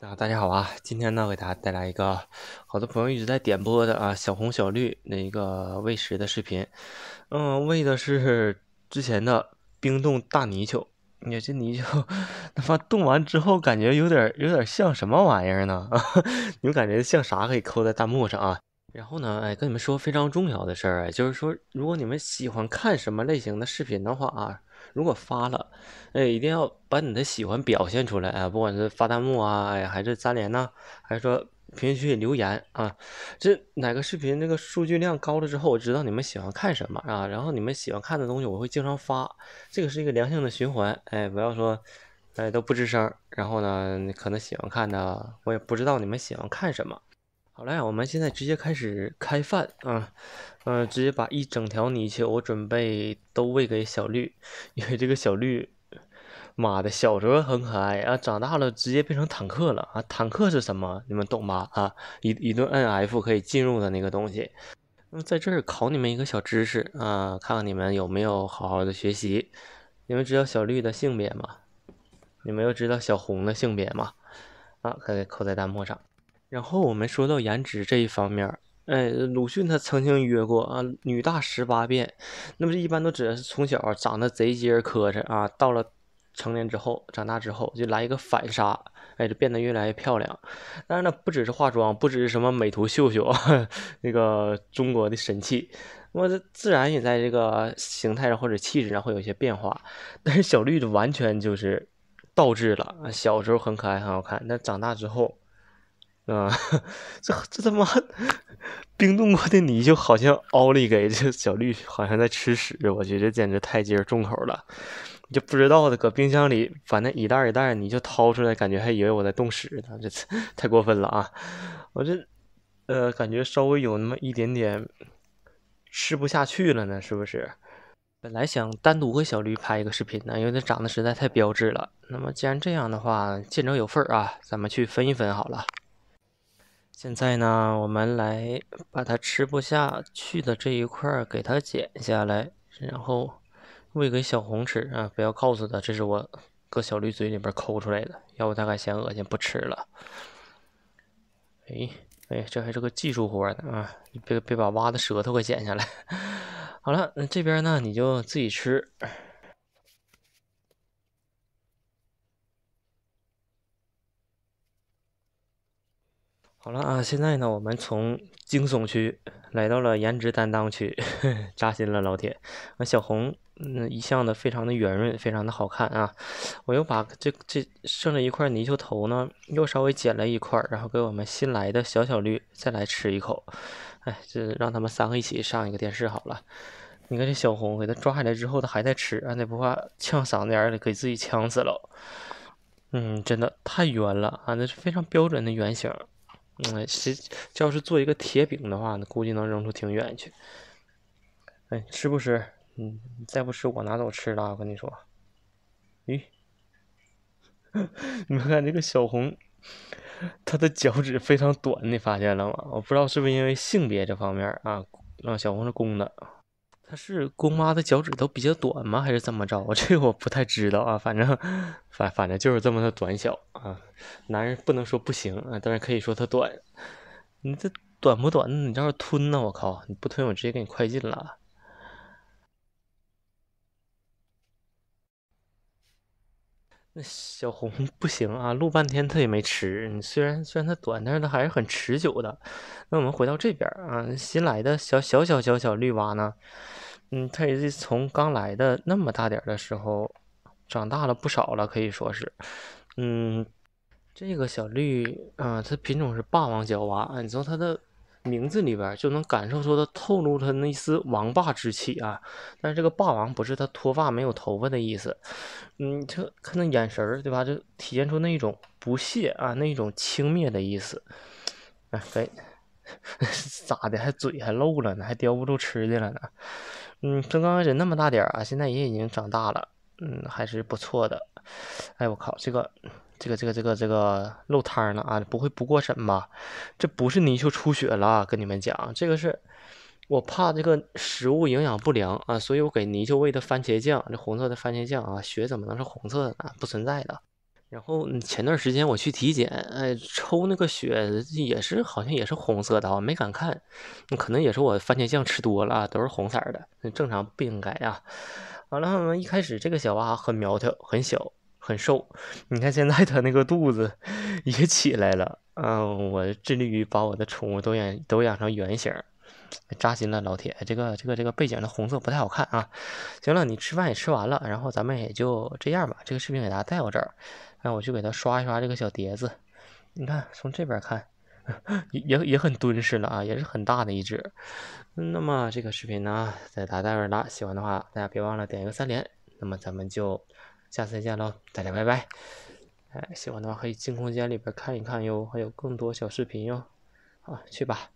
啊，大家好啊！今天呢，给大家带来一个好多朋友一直在点播的啊，小红小绿那个喂食的视频，嗯，喂的是之前的冰冻大泥鳅。你看这泥鳅，他妈冻完之后，感觉有点有点像什么玩意儿呢？啊，你们感觉像啥？可以扣在弹幕上啊。然后呢，哎，跟你们说非常重要的事儿，就是说，如果你们喜欢看什么类型的视频的话啊。如果发了，哎，一定要把你的喜欢表现出来啊！不管是发弹幕啊，哎，还是三连呐，还是说评论区里留言啊，这哪个视频这个数据量高了之后，我知道你们喜欢看什么啊，然后你们喜欢看的东西，我会经常发，这个是一个良性的循环，哎，不要说，哎都不吱声，然后呢，可能喜欢看的，我也不知道你们喜欢看什么。好嘞，我们现在直接开始开饭啊！嗯，直接把一整条泥鳅，我准备都喂给小绿，因为这个小绿，妈的，小时候很可爱啊，长大了直接变成坦克了啊！坦克是什么？你们懂吧？啊，一一顿摁 f 可以进入的那个东西。那么在这儿考你们一个小知识啊，看看你们有没有好好的学习。你们知道小绿的性别吗？你们又知道小红的性别吗？啊，可以扣在弹幕上。然后我们说到颜值这一方面儿，哎，鲁迅他曾经约过啊，女大十八变，那么这一般都指的是从小长得贼鸡儿磕碜啊，到了成年之后，长大之后就来一个反杀，哎，就变得越来越漂亮。但是呢，不只是化妆，不只是什么美图秀秀啊，那个中国的神器，那这自然也在这个形态上或者气质上会有一些变化。但是小绿的完全就是倒置了啊，小时候很可爱很好看，但长大之后。啊，这这他妈冰冻过的泥就好像奥利给，这小绿好像在吃屎，我觉得简直太儿重口了。你就不知道的，搁冰箱里把那一袋一袋你就掏出来，感觉还以为我在冻屎呢，这太过分了啊！我这呃，感觉稍微有那么一点点吃不下去了呢，是不是？本来想单独和小绿拍一个视频呢，因为它长得实在太标志了。那么既然这样的话，见者有份啊，咱们去分一分好了。现在呢，我们来把它吃不下去的这一块儿给它剪下来，然后喂给小红吃啊！不要告诉他这是我搁小绿嘴里边抠出来的，要不它该嫌恶心不吃了。哎哎，这还是个技术活呢啊！你别别把蛙的舌头给剪下来。好了，那这边呢，你就自己吃。好了啊，现在呢，我们从惊悚区来到了颜值担当区，扎心了老铁。那小红，嗯，一向的非常的圆润，非常的好看啊。我又把这这剩了一块泥鳅头呢，又稍微剪了一块，然后给我们新来的小小绿再来吃一口。哎，这让他们三个一起上一个电视好了。你看这小红，给他抓下来之后，他还在吃，啊，那不怕呛嗓子眼儿给自己呛死了。嗯，真的太圆了啊，那是非常标准的圆形。嗯，实，要是做一个铁饼的话，那估计能扔出挺远去。哎，吃不吃？嗯，再不吃我拿走吃了。我跟你说，咦，你们看这个小红，它的脚趾非常短，你发现了吗？我不知道是不是因为性别这方面啊，让小红是公的。他是姑妈的脚趾都比较短吗？还是怎么着？这我不太知道啊。反正，反反正就是这么的短小啊。男人不能说不行啊，但是可以说他短。你这短不短？你倒是吞呢，我靠！你不吞，我直接给你快进了。那小红不行啊，录半天它也没吃。你虽然虽然它短，但是它还是很持久的。那我们回到这边啊，新来的小小小小小绿蛙呢？嗯，它也是从刚来的那么大点的时候，长大了不少了，可以说是。嗯，这个小绿啊，它品种是霸王角蛙。你从它的。名字里边就能感受出他透露他那一丝王霸之气啊！但是这个霸王不是他脱发没有头发的意思，嗯，他看那眼神儿，对吧？就体现出那一种不屑啊，那一种轻蔑的意思。哎，咋的？还嘴还漏了呢？还叼不住吃的了呢？嗯，从刚开始那么大点儿啊，现在也已经长大了，嗯，还是不错的。哎，我靠，这个。这个这个这个这个漏汤儿啊，不会不过审吧？这不是泥鳅出血了，跟你们讲，这个是我怕这个食物营养不良啊，所以我给泥鳅喂的番茄酱，这红色的番茄酱啊，血怎么能是红色的呢？不存在的。然后前段时间我去体检，哎，抽那个血也是好像也是红色的啊，没敢看，那可能也是我番茄酱吃多了啊，都是红色的，那正常不应该啊。完了，一开始这个小娃很苗条，很小。很瘦，你看现在它那个肚子也起来了嗯，我致力于把我的宠物都养都养成圆形，扎心了老铁。这个这个这个背景的红色不太好看啊。行了，你吃饭也吃完了，然后咱们也就这样吧。这个视频给大家带到这儿，那我去给它刷一刷这个小碟子。你看，从这边看 也也也很敦实了啊，也是很大的一只。那么这个视频呢，在大家这儿了，喜欢的话大家别忘了点一个三连。那么咱们就。下次再见喽，大家拜拜！哎，喜欢的话可以进空间里边看一看哟，还有更多小视频哟。好，去吧。